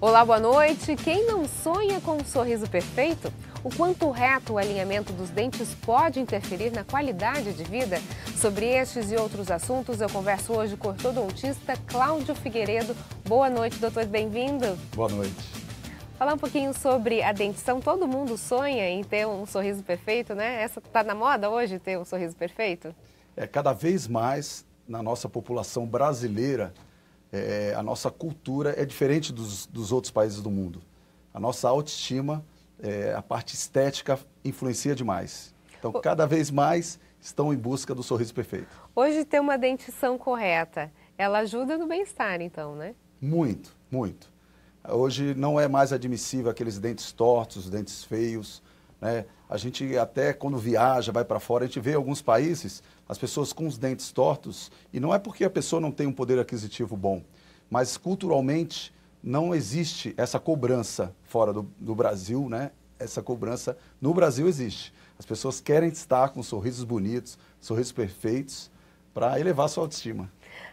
Olá, boa noite. Quem não sonha com um sorriso perfeito? O quanto reto o alinhamento dos dentes pode interferir na qualidade de vida? Sobre estes e outros assuntos, eu converso hoje com o ortodontista Cláudio Figueiredo. Boa noite, doutor, bem-vindo. Boa noite. Falar um pouquinho sobre a dentição. Todo mundo sonha em ter um sorriso perfeito, né? Essa está na moda hoje ter um sorriso perfeito? É cada vez mais na nossa população brasileira é, a nossa cultura é diferente dos, dos outros países do mundo. A nossa autoestima, é, a parte estética, influencia demais. Então, cada vez mais estão em busca do sorriso perfeito. Hoje, ter uma dentição correta, ela ajuda no bem-estar, então, né? Muito, muito. Hoje não é mais admissível aqueles dentes tortos, dentes feios. Né? A gente até quando viaja, vai para fora, a gente vê alguns países as pessoas com os dentes tortos e não é porque a pessoa não tem um poder aquisitivo bom, mas culturalmente não existe essa cobrança fora do, do Brasil, né? Essa cobrança no Brasil existe. As pessoas querem estar com sorrisos bonitos, sorrisos perfeitos para elevar sua autoestima.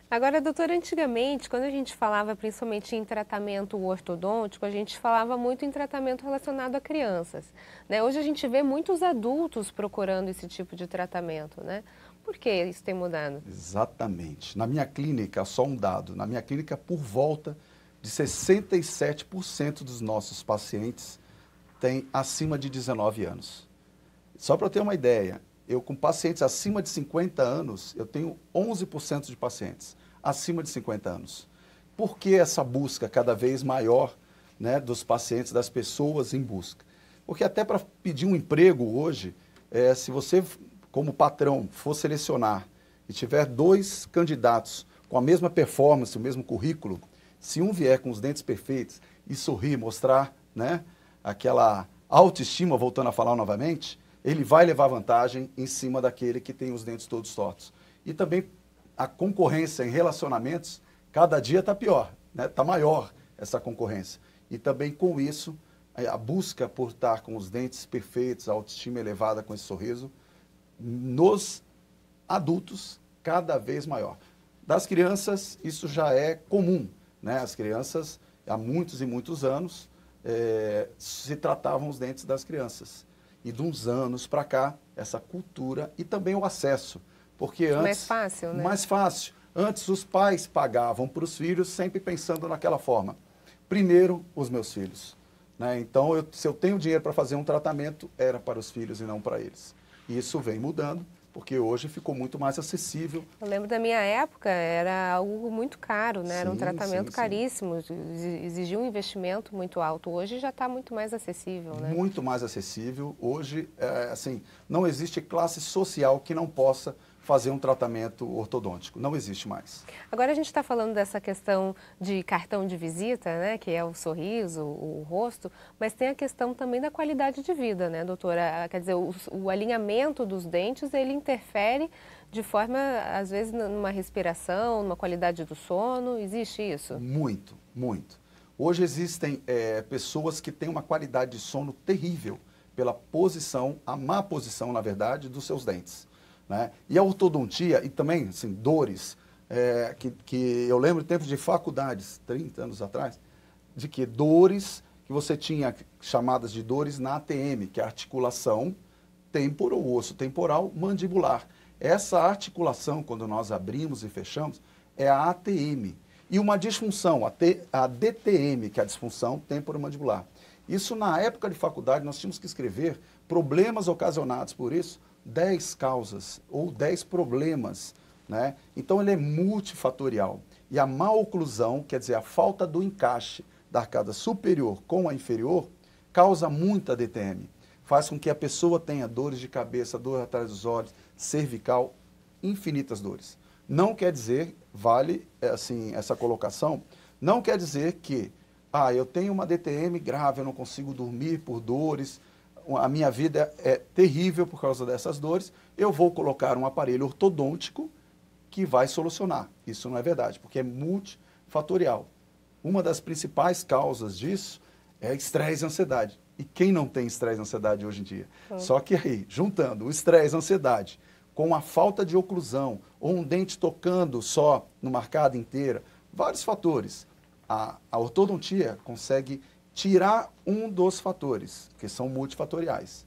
Agora, doutora, antigamente, quando a gente falava principalmente em tratamento ortodôntico, a gente falava muito em tratamento relacionado a crianças. Né? Hoje a gente vê muitos adultos procurando esse tipo de tratamento, né? Por que isso tem mudado? Exatamente. Na minha clínica, só um dado, na minha clínica, por volta de 67% dos nossos pacientes têm acima de 19 anos. Só para ter uma ideia, eu com pacientes acima de 50 anos, eu tenho 11% de pacientes acima de 50 anos. Por que essa busca cada vez maior né, dos pacientes, das pessoas em busca? Porque até para pedir um emprego hoje, é, se você, como patrão, for selecionar e tiver dois candidatos com a mesma performance, o mesmo currículo, se um vier com os dentes perfeitos e sorrir, mostrar né, aquela autoestima, voltando a falar novamente, ele vai levar vantagem em cima daquele que tem os dentes todos tortos. E também a concorrência em relacionamentos, cada dia está pior, está né? Tá maior essa concorrência. E também com isso, a busca por estar com os dentes perfeitos, a autoestima elevada com esse sorriso, nos adultos, cada vez maior. Das crianças, isso já é comum. Né? As crianças, há muitos e muitos anos, é, se tratavam os dentes das crianças. E de uns anos para cá, essa cultura e também o acesso. Porque antes. Mais fácil, né? Mais fácil. Antes, os pais pagavam para os filhos, sempre pensando naquela forma. Primeiro, os meus filhos. Né? Então, eu, se eu tenho dinheiro para fazer um tratamento, era para os filhos e não para eles. E isso vem mudando porque hoje ficou muito mais acessível. Eu lembro da minha época, era algo muito caro, né? Sim, era um tratamento sim, caríssimo, sim. exigia um investimento muito alto. Hoje já está muito mais acessível, né? Muito mais acessível. Hoje, é, assim, não existe classe social que não possa fazer um tratamento ortodôntico. Não existe mais. Agora a gente está falando dessa questão de cartão de visita, né, que é o sorriso, o, o rosto, mas tem a questão também da qualidade de vida, né, doutora? Ah, quer dizer, o, o alinhamento dos dentes, ele interfere de forma, às vezes, numa respiração, numa qualidade do sono. Existe isso? Muito, muito. Hoje existem é, pessoas que têm uma qualidade de sono terrível pela posição, a má posição, na verdade, dos seus dentes. Né? E a ortodontia, e também assim, dores, é, que, que eu lembro de tempos de faculdades, 30 anos atrás, de que dores, que você tinha chamadas de dores na ATM, que é a articulação temporal, osso temporal mandibular. Essa articulação, quando nós abrimos e fechamos, é a ATM. E uma disfunção, a, T, a DTM, que é a disfunção temporomandibular. Isso, na época de faculdade, nós tínhamos que escrever problemas ocasionados por isso 10 causas ou 10 problemas. Né? Então, ele é multifatorial. E a má oclusão, quer dizer, a falta do encaixe da arcada superior com a inferior, causa muita DTM. Faz com que a pessoa tenha dores de cabeça, dor atrás dos olhos, cervical, infinitas dores. Não quer dizer, vale eh, assim essa colocação, não quer dizer que, ah, eu tenho uma DTM grave, eu não consigo dormir por dores, a minha vida é terrível por causa dessas dores, eu vou colocar um aparelho ortodôntico que vai solucionar. Isso não é verdade, porque é multifatorial. Uma das principais causas disso é estresse e ansiedade. E quem não tem estresse e ansiedade hoje em dia? Só que aí, juntando o estresse e ansiedade com a falta de oclusão, ou um dente tocando só no marcado inteira, vários fatores. A, a ortodontia consegue tirar um dos fatores, que são multifatoriais.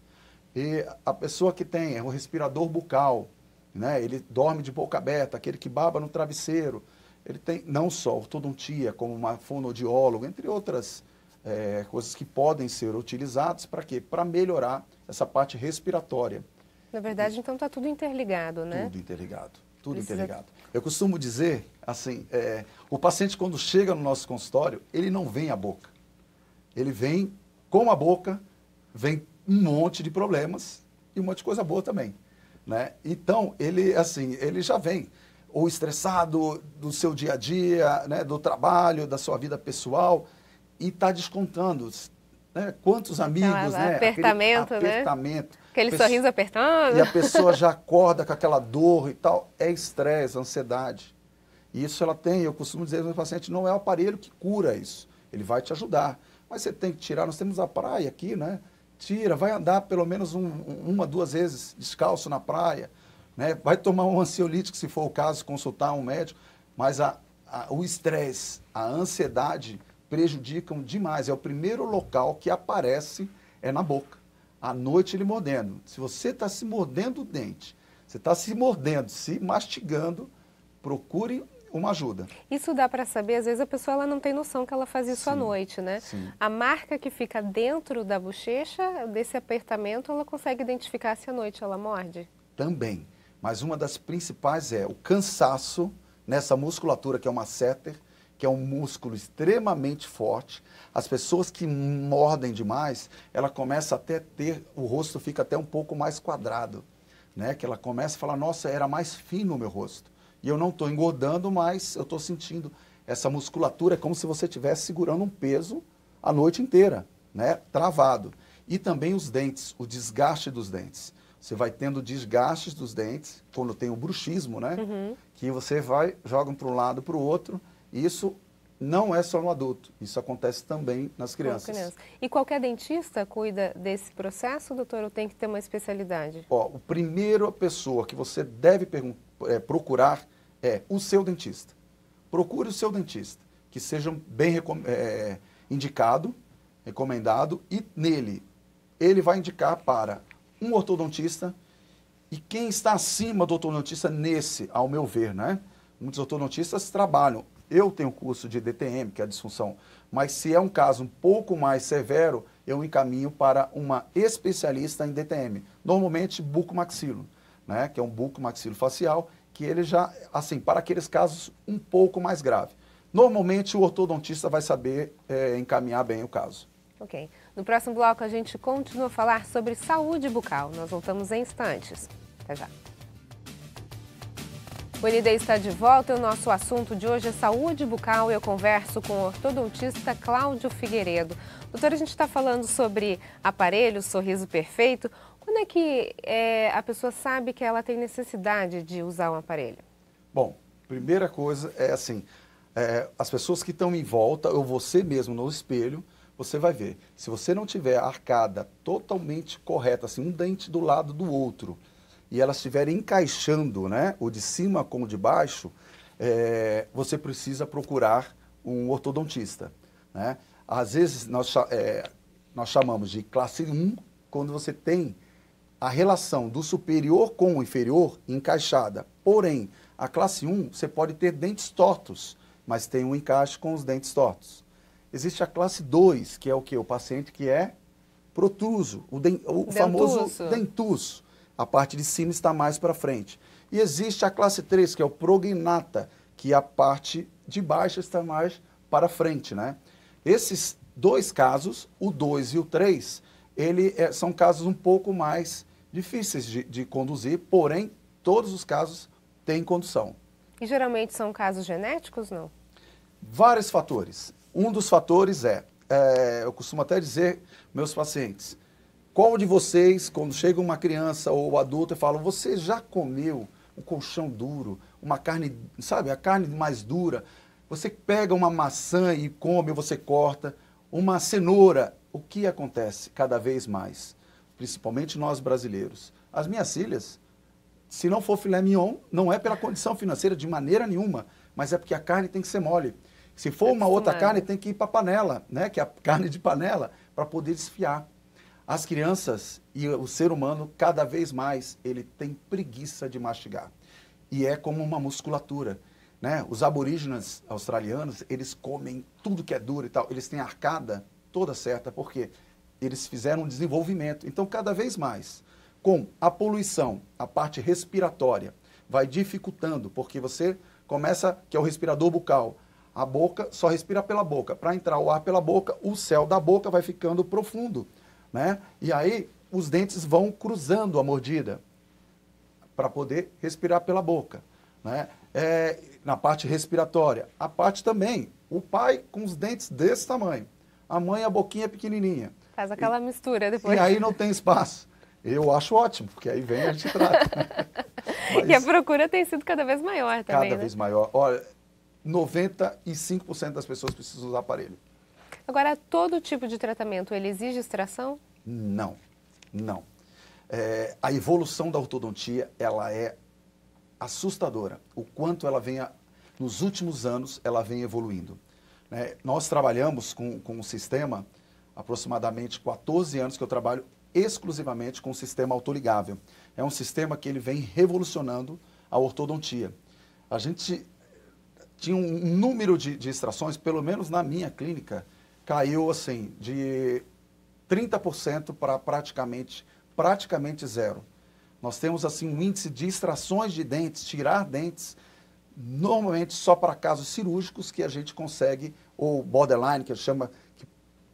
E a pessoa que tem é um respirador bucal, né? ele dorme de boca aberta, aquele que baba no travesseiro, ele tem não só ortodontia, como uma fonodióloga, entre outras é, coisas que podem ser utilizadas para quê? Para melhorar essa parte respiratória. Na verdade, então está tudo interligado, né? Tudo interligado, tudo Precisa... interligado. Eu costumo dizer, assim, é, o paciente quando chega no nosso consultório, ele não vem à boca ele vem com a boca, vem um monte de problemas e um monte de coisa boa também. Né? Então, ele assim, ele já vem ou estressado do seu dia a dia, né, do trabalho, da sua vida pessoal, e está descontando. Né? Quantos então, amigos, então, né? Apertamento, Aquele, apertamento. Né? Aquele pessoa, sorriso apertando. E a pessoa já acorda com aquela dor e tal. É estresse, ansiedade. E isso ela tem, eu costumo dizer para o paciente, não é o aparelho que cura isso. Ele vai te ajudar. Mas você tem que tirar, nós temos a praia aqui, né? Tira, vai andar pelo menos um, uma, duas vezes descalço na praia, né? Vai tomar um ansiolítico, se for o caso, consultar um médico. Mas a, a, o estresse, a ansiedade prejudicam demais. É o primeiro local que aparece é na boca. À noite ele mordendo. Se você está se mordendo o dente, você está se mordendo, se mastigando, procure uma ajuda. Isso dá para saber, às vezes a pessoa ela não tem noção que ela faz isso sim, à noite, né? Sim. A marca que fica dentro da bochecha, desse apertamento, ela consegue identificar se à noite ela morde? Também, mas uma das principais é o cansaço nessa musculatura que é uma setter, que é um músculo extremamente forte. As pessoas que mordem demais, ela começa até ter, o rosto fica até um pouco mais quadrado, né? Que ela começa a falar, nossa, era mais fino o meu rosto e eu não estou engordando, mas eu estou sentindo essa musculatura, é como se você estivesse segurando um peso a noite inteira, né? travado. E também os dentes, o desgaste dos dentes. Você vai tendo desgastes dos dentes, quando tem o bruxismo, né? Uhum. Que você vai, joga um para um lado, para o outro. E isso não é só no adulto, isso acontece também nas crianças. Criança. E qualquer dentista cuida desse processo, doutor, ou tem que ter uma especialidade? Ó, o primeiro pessoa que você deve perguntar é, procurar é o seu dentista. Procure o seu dentista, que seja bem é, indicado, recomendado, e nele ele vai indicar para um ortodontista e quem está acima do ortodontista nesse, ao meu ver, né? Muitos ortodontistas trabalham. Eu tenho curso de DTM, que é a disfunção, mas se é um caso um pouco mais severo, eu encaminho para uma especialista em DTM, normalmente bucomaxilo. maxilo né, que é um buco maxilofacial, que ele já, assim, para aqueles casos um pouco mais grave. Normalmente o ortodontista vai saber é, encaminhar bem o caso. Ok. No próximo bloco a gente continua a falar sobre saúde bucal. Nós voltamos em instantes. Até já. O ND está de volta e o nosso assunto de hoje é saúde bucal. Eu converso com o ortodontista Cláudio Figueiredo. Doutor, a gente está falando sobre aparelho, sorriso perfeito. Quando é que é, a pessoa sabe que ela tem necessidade de usar um aparelho? Bom, primeira coisa é assim, é, as pessoas que estão em volta, ou você mesmo no espelho, você vai ver. Se você não tiver a arcada totalmente correta, assim, um dente do lado do outro, e elas estiverem encaixando, né, o de cima com o de baixo, é, você precisa procurar um ortodontista, né? Às vezes nós, é, nós chamamos de classe 1 quando você tem a relação do superior com o inferior encaixada. Porém, a classe 1, você pode ter dentes tortos, mas tem um encaixe com os dentes tortos. Existe a classe 2, que é o que? O paciente que é protruso, o, den, o famoso dentuço. A parte de cima está mais para frente. E existe a classe 3, que é o prognata, que a parte de baixo está mais para frente, né? Esses dois casos, o 2 e o 3, ele é, são casos um pouco mais difíceis de, de conduzir, porém, todos os casos têm condução. E geralmente são casos genéticos, não? Vários fatores. Um dos fatores é, é eu costumo até dizer meus pacientes, qual de vocês, quando chega uma criança ou adulto e fala, você já comeu um colchão duro, uma carne, sabe, a carne mais dura? Você pega uma maçã e come, você corta, uma cenoura, o que acontece cada vez mais? principalmente nós brasileiros. As minhas filhas, se não for filé mignon, não é pela condição financeira de maneira nenhuma, mas é porque a carne tem que ser mole. Se for uma outra carne, tem que ir para panela, né? que é a carne de panela, para poder desfiar. As crianças e o ser humano, cada vez mais, ele tem preguiça de mastigar. E é como uma musculatura. Né? Os aborígenes australianos, eles comem tudo que é duro e tal. Eles têm a arcada toda certa, por quê? eles fizeram um desenvolvimento. Então, cada vez mais, com a poluição, a parte respiratória, vai dificultando, porque você começa, que é o respirador bucal, a boca só respira pela boca. Para entrar o ar pela boca, o céu da boca vai ficando profundo, né? E aí os dentes vão cruzando a mordida para poder respirar pela boca, né? É, na parte respiratória, a parte também, o pai com os dentes desse tamanho, a mãe a boquinha pequenininha. Faz aquela e, mistura depois. E aí não tem espaço. Eu acho ótimo, porque aí vem a gente trata. Mas, e a procura tem sido cada vez maior também. Cada né? vez maior. Olha, 95% das pessoas precisam usar aparelho. Agora, todo tipo de tratamento, ele exige extração? Não, não. É, a evolução da ortodontia, ela é assustadora. O quanto ela vem, a, nos últimos anos, ela vem evoluindo. Né? Nós trabalhamos com, com um sistema aproximadamente 14 anos que eu trabalho exclusivamente com o sistema autoligável. É um sistema que ele vem revolucionando a ortodontia. A gente tinha um número de, de extrações, pelo menos na minha clínica, caiu assim de 30% para praticamente praticamente zero. Nós temos assim um índice de extrações de dentes, tirar dentes, normalmente só para casos cirúrgicos que a gente consegue ou borderline que chama que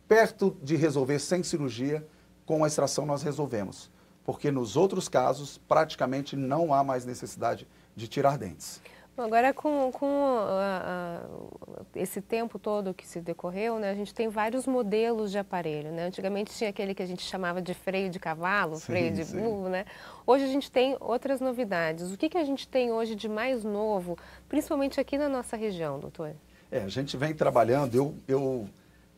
perto de resolver sem cirurgia, com a extração nós resolvemos. Porque nos outros casos, praticamente não há mais necessidade de tirar dentes. Agora, com, com ah, ah, esse tempo todo que se decorreu, né, a gente tem vários modelos de aparelho. Né? Antigamente tinha aquele que a gente chamava de freio de cavalo, sim, freio de burro. Né? Hoje a gente tem outras novidades. O que, que a gente tem hoje de mais novo, principalmente aqui na nossa região, doutor? É, a gente vem trabalhando. Eu, eu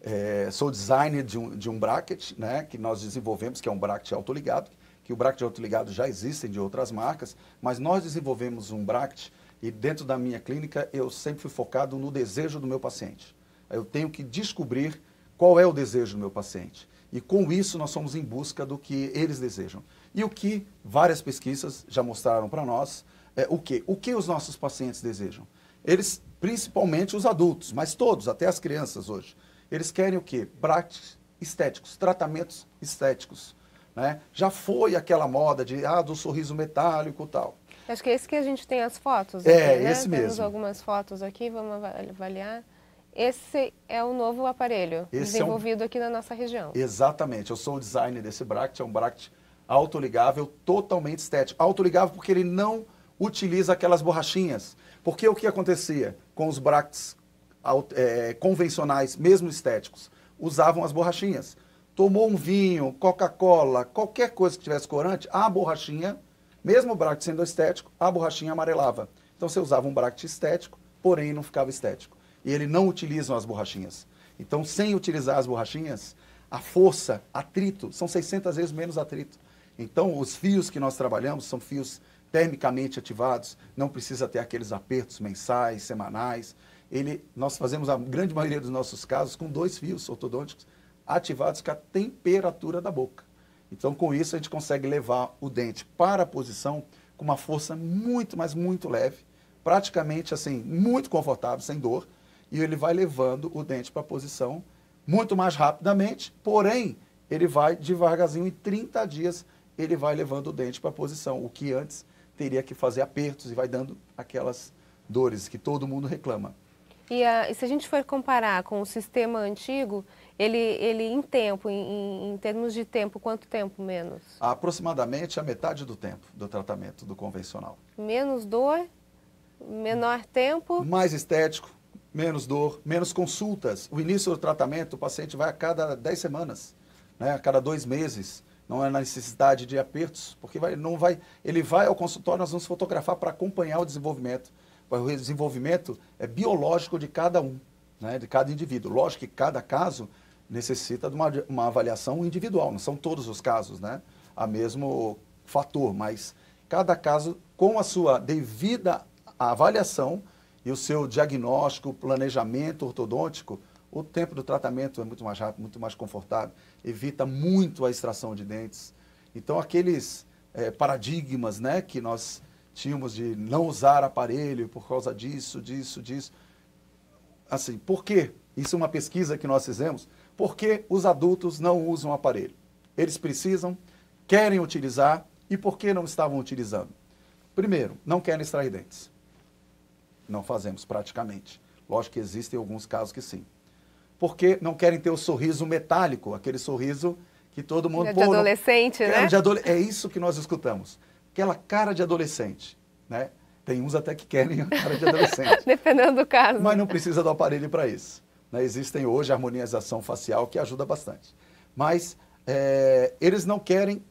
é, sou designer de um, de um bracket, né, que nós desenvolvemos, que é um bracket autoligado, que o bracket autoligado já existem de outras marcas, mas nós desenvolvemos um bracket e dentro da minha clínica eu sempre fui focado no desejo do meu paciente. Eu tenho que descobrir qual é o desejo do meu paciente. E com isso nós somos em busca do que eles desejam. E o que várias pesquisas já mostraram para nós é o que? O que os nossos pacientes desejam? Eles, principalmente os adultos, mas todos, até as crianças hoje, eles querem o quê? Brates estéticos, tratamentos estéticos. Né? Já foi aquela moda de ah, do sorriso metálico e tal. Acho que é esse que a gente tem as fotos. É, né? esse Temos mesmo. algumas fotos aqui, vamos avaliar. Esse é o novo aparelho esse desenvolvido é um... aqui na nossa região. Exatamente. Eu sou o designer desse bracket, é um bracket autoligável, totalmente estético. Autoligável porque ele não utiliza aquelas borrachinhas. Porque o que acontecia com os brackets é, convencionais, mesmo estéticos, usavam as borrachinhas. Tomou um vinho, Coca-Cola, qualquer coisa que tivesse corante, a borrachinha, mesmo o bracte sendo estético, a borrachinha amarelava. Então você usava um bracte estético, porém não ficava estético. E ele não utiliza as borrachinhas. Então, sem utilizar as borrachinhas, a força, atrito, são 600 vezes menos atrito. Então, os fios que nós trabalhamos são fios termicamente ativados, não precisa ter aqueles apertos mensais, semanais ele, nós fazemos a grande maioria dos nossos casos com dois fios ortodônticos ativados com a temperatura da boca. Então, com isso, a gente consegue levar o dente para a posição com uma força muito, mas muito leve, praticamente assim, muito confortável, sem dor, e ele vai levando o dente para a posição muito mais rapidamente, porém, ele vai devagarzinho, em 30 dias, ele vai levando o dente para a posição, o que antes teria que fazer apertos e vai dando aquelas dores que todo mundo reclama. E, a, e, se a gente for comparar com o sistema antigo, ele, ele em tempo, em, em, termos de tempo, quanto tempo menos? Aproximadamente a metade do tempo do tratamento do convencional. Menos dor, menor tempo. Mais estético, menos dor, menos consultas. O início do tratamento, o paciente vai a cada 10 semanas, né? a cada dois meses. Não é necessidade de apertos, porque vai, não vai, ele vai ao consultório, nós vamos fotografar para acompanhar o desenvolvimento para o desenvolvimento é, biológico de cada um, né, de cada indivíduo. Lógico que cada caso necessita de uma, uma avaliação individual, não são todos os casos né, a mesmo fator, mas cada caso com a sua devida avaliação e o seu diagnóstico, planejamento ortodôntico, o tempo do tratamento é muito mais rápido, muito mais confortável, evita muito a extração de dentes. Então, aqueles é, paradigmas né, que nós tínhamos de não usar aparelho por causa disso, disso, disso. Assim, por quê? Isso é uma pesquisa que nós fizemos. Por que os adultos não usam aparelho? Eles precisam, querem utilizar e por que não estavam utilizando? Primeiro, não querem extrair dentes. Não fazemos praticamente. Lógico que existem alguns casos que sim. Porque não querem ter o sorriso metálico, aquele sorriso que todo mundo... É de pô, adolescente, não... né? É, adole... é isso que nós escutamos aquela cara de adolescente, né? Tem uns até que querem a cara de adolescente. Dependendo do caso. Mas não precisa do aparelho para isso. Né? Existem hoje harmonização facial que ajuda bastante. Mas é, eles não querem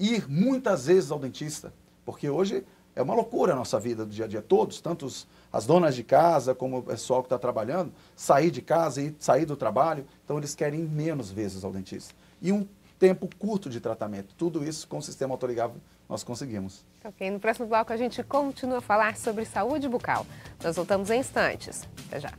ir muitas vezes ao dentista, porque hoje é uma loucura a nossa vida do dia a dia. Todos, tanto os, as donas de casa como o pessoal que está trabalhando, sair de casa e sair do trabalho. Então eles querem menos vezes ao dentista. E um tempo curto de tratamento. Tudo isso com o sistema autoligável nós conseguimos. Tá ok, no próximo bloco a gente continua a falar sobre saúde bucal. Nós voltamos em instantes. Até já.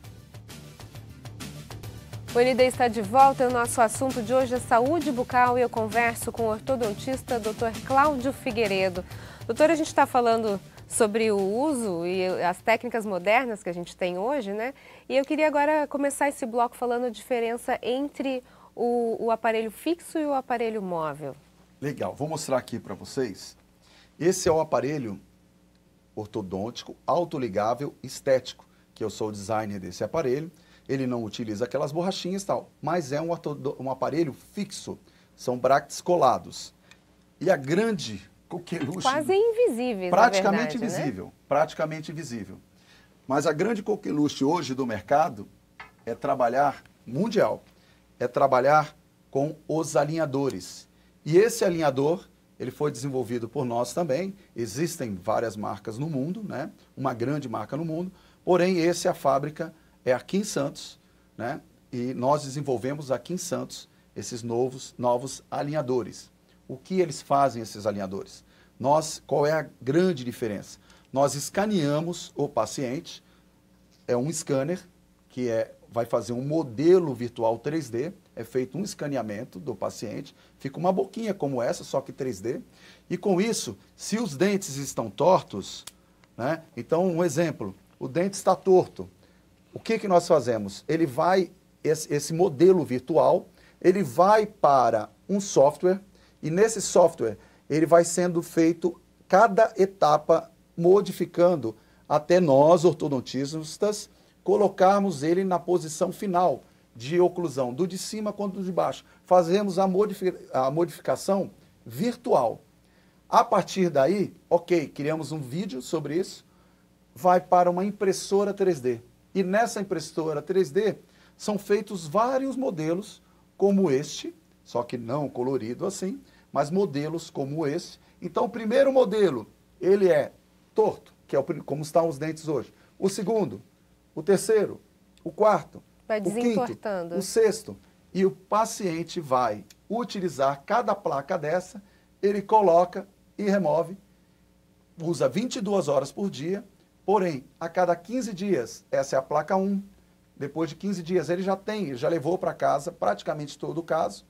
O NID está de volta. O nosso assunto de hoje é saúde bucal e eu converso com o ortodontista Dr. Cláudio Figueiredo. Doutor, a gente está falando sobre o uso e as técnicas modernas que a gente tem hoje, né? E eu queria agora começar esse bloco falando a diferença entre o, o aparelho fixo e o aparelho móvel. Legal, vou mostrar aqui para vocês esse é o aparelho ortodôntico, autoligável, estético, que eu sou o designer desse aparelho. Ele não utiliza aquelas borrachinhas e tal, mas é um, um aparelho fixo. São bractes colados. E a grande coqueluche... Quase invisível, Praticamente verdade, né? invisível, né? praticamente invisível. Mas a grande coqueluche hoje do mercado é trabalhar mundial, é trabalhar com os alinhadores. E esse alinhador ele foi desenvolvido por nós também. Existem várias marcas no mundo, né? Uma grande marca no mundo. Porém, esse a fábrica é aqui em Santos, né? E nós desenvolvemos aqui em Santos esses novos novos alinhadores. O que eles fazem esses alinhadores? Nós, qual é a grande diferença? Nós escaneamos o paciente, é um scanner que é vai fazer um modelo virtual 3D é feito um escaneamento do paciente, fica uma boquinha como essa, só que 3D. E com isso, se os dentes estão tortos, né? então um exemplo, o dente está torto. O que, que nós fazemos? Ele vai, esse, esse modelo virtual, ele vai para um software e nesse software ele vai sendo feito cada etapa modificando até nós ortodontistas colocarmos ele na posição final, de oclusão, do de cima quanto do de baixo. Fazemos a, modific a modificação virtual. A partir daí, ok, criamos um vídeo sobre isso, vai para uma impressora 3D. E nessa impressora 3D são feitos vários modelos, como este, só que não colorido assim, mas modelos como esse. Então, o primeiro modelo, ele é torto, que é o, como estão os dentes hoje. O segundo, o terceiro, o quarto, Vai desimportando. O, quinto, o sexto. E o paciente vai utilizar cada placa dessa, ele coloca e remove, usa 22 horas por dia, porém, a cada 15 dias, essa é a placa 1. Depois de 15 dias, ele já tem, ele já levou para casa praticamente todo o caso.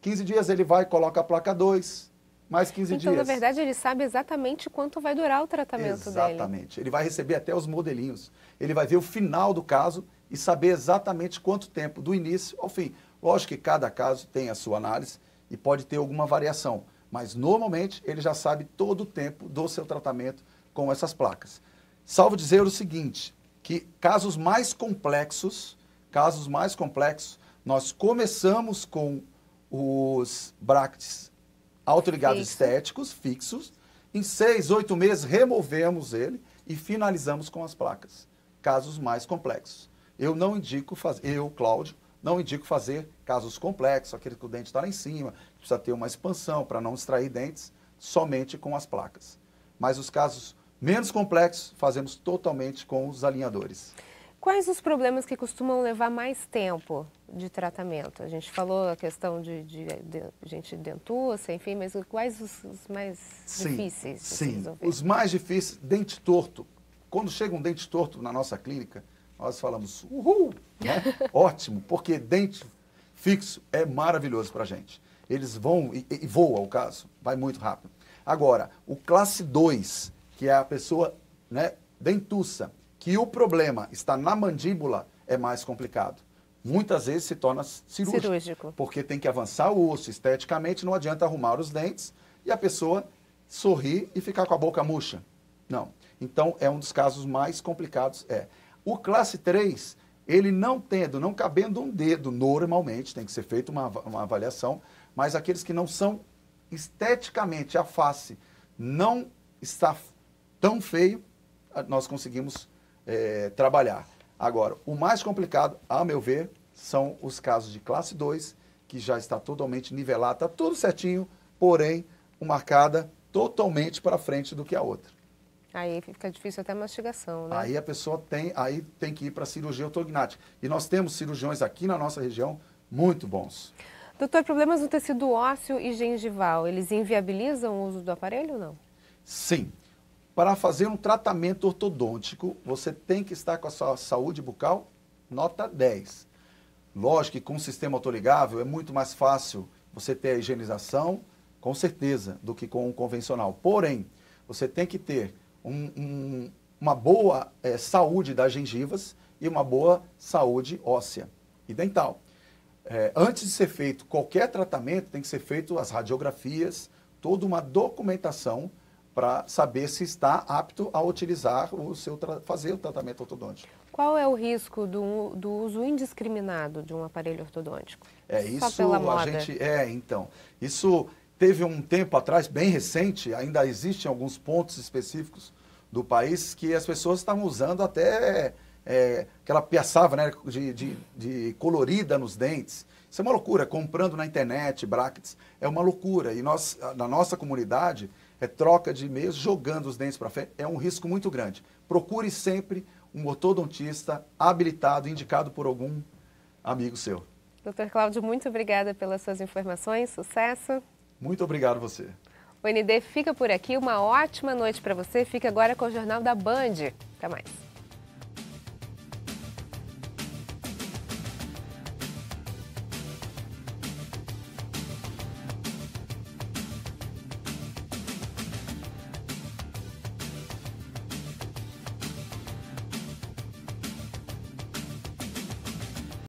15 dias ele vai, coloca a placa 2, mais 15 então, dias. Então, na verdade, ele sabe exatamente quanto vai durar o tratamento exatamente. dele. Exatamente. Ele vai receber até os modelinhos. Ele vai ver o final do caso e saber exatamente quanto tempo, do início ao fim. Lógico que cada caso tem a sua análise e pode ter alguma variação, mas normalmente ele já sabe todo o tempo do seu tratamento com essas placas. Salvo dizer o seguinte, que casos mais complexos, casos mais complexos, nós começamos com os brackets autoligados Fixo. estéticos, fixos, em seis, oito meses removemos ele e finalizamos com as placas, casos mais complexos. Eu não indico fazer, eu, Cláudio, não indico fazer casos complexos, aquele que o dente está lá em cima, precisa ter uma expansão para não extrair dentes, somente com as placas. Mas os casos menos complexos fazemos totalmente com os alinhadores. Quais os problemas que costumam levar mais tempo de tratamento? A gente falou a questão de, de, de gente dentuça, enfim, mas quais os, os mais sim, difíceis? Sim, os mais difíceis, dente torto. Quando chega um dente torto na nossa clínica, nós falamos, uhul, né? ótimo, porque dente fixo é maravilhoso para a gente. Eles vão, e, e voa o caso, vai muito rápido. Agora, o classe 2, que é a pessoa né, dentuça, que o problema está na mandíbula, é mais complicado. Muitas vezes se torna cirúrgico, cirúrgico. porque tem que avançar o osso esteticamente, não adianta arrumar os dentes e a pessoa sorrir e ficar com a boca murcha. Não. Então, é um dos casos mais complicados, é. O classe 3, ele não tendo, não cabendo um dedo, normalmente tem que ser feita uma, uma avaliação, mas aqueles que não são esteticamente, a face não está tão feio, nós conseguimos é, trabalhar. Agora, o mais complicado, a meu ver, são os casos de classe 2, que já está totalmente nivelado, está tudo certinho, porém, uma arcada totalmente para frente do que a outra. Aí fica difícil até a mastigação, né? Aí a pessoa tem, aí tem que ir para a cirurgia ortognática. E nós temos cirurgiões aqui na nossa região muito bons. Doutor, problemas no tecido ósseo e gengival, eles inviabilizam o uso do aparelho ou não? Sim. Para fazer um tratamento ortodôntico, você tem que estar com a sua saúde bucal nota 10. Lógico que com o sistema autoligável é muito mais fácil você ter a higienização, com certeza, do que com o convencional. Porém, você tem que ter um, um, uma boa é, saúde das gengivas e uma boa saúde óssea e dental. É, antes de ser feito qualquer tratamento, tem que ser feito as radiografias, toda uma documentação para saber se está apto a utilizar o seu fazer o tratamento ortodôntico. Qual é o risco do, do uso indiscriminado de um aparelho ortodôntico? É Só isso. a moda. gente é então isso Teve um tempo atrás, bem recente, ainda existem alguns pontos específicos do país que as pessoas estavam usando até é, aquela piaçava né, de, de, de, colorida nos dentes. Isso é uma loucura, comprando na internet, brackets, é uma loucura. E nós, na nossa comunidade, é troca de meios jogando os dentes para frente, é um risco muito grande. Procure sempre um ortodontista habilitado, indicado por algum amigo seu. Doutor Cláudio, muito obrigada pelas suas informações, sucesso. Muito obrigado você. O ND fica por aqui. Uma ótima noite para você. Fica agora com o Jornal da Band. Até mais.